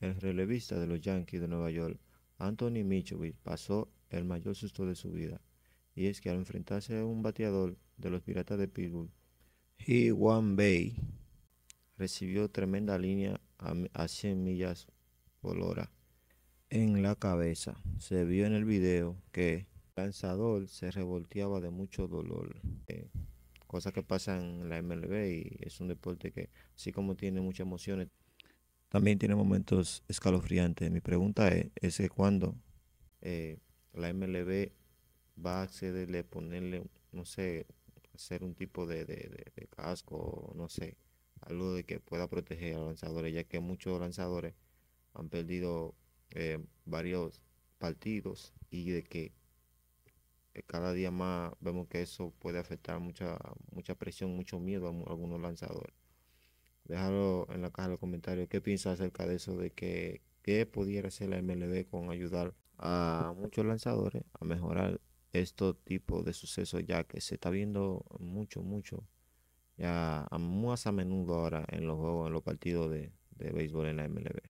El relevista de los Yankees de Nueva York, Anthony Mitchell, pasó el mayor susto de su vida, y es que al enfrentarse a un bateador de los Piratas de Pittsburgh, He Wan Bay recibió tremenda línea a, 100 millas por hora en la cabeza. Se vio en el video que el lanzador se revolteaba de mucho dolor. Eh, cosa cosas que pasan en la MLB y es un deporte que así como tiene muchas emociones, también tiene momentos escalofriantes. Mi pregunta e-, es, ¿es cuándo eh, la MLB va a accederle, ponerle, no sé, hacer un tipo de, casco, no sé, algo de que pueda proteger a los lanzadores, ya que muchos lanzadores han perdido eh, varios partidos y de que eh, cada día más vemos que eso puede afectar mucha mucha presión, mucho miedo a algunos lanzadores. Déjalo en la caja de comentarios qué piensas acerca de eso, de que qué pudiera hacer la MLB con ayudar a muchos lanzadores a mejorar este tipo de sucesos, ya que se está viendo mucho, mucho, ya más a menudo ahora en los juegos, en los partidos de béisbol en la MLB.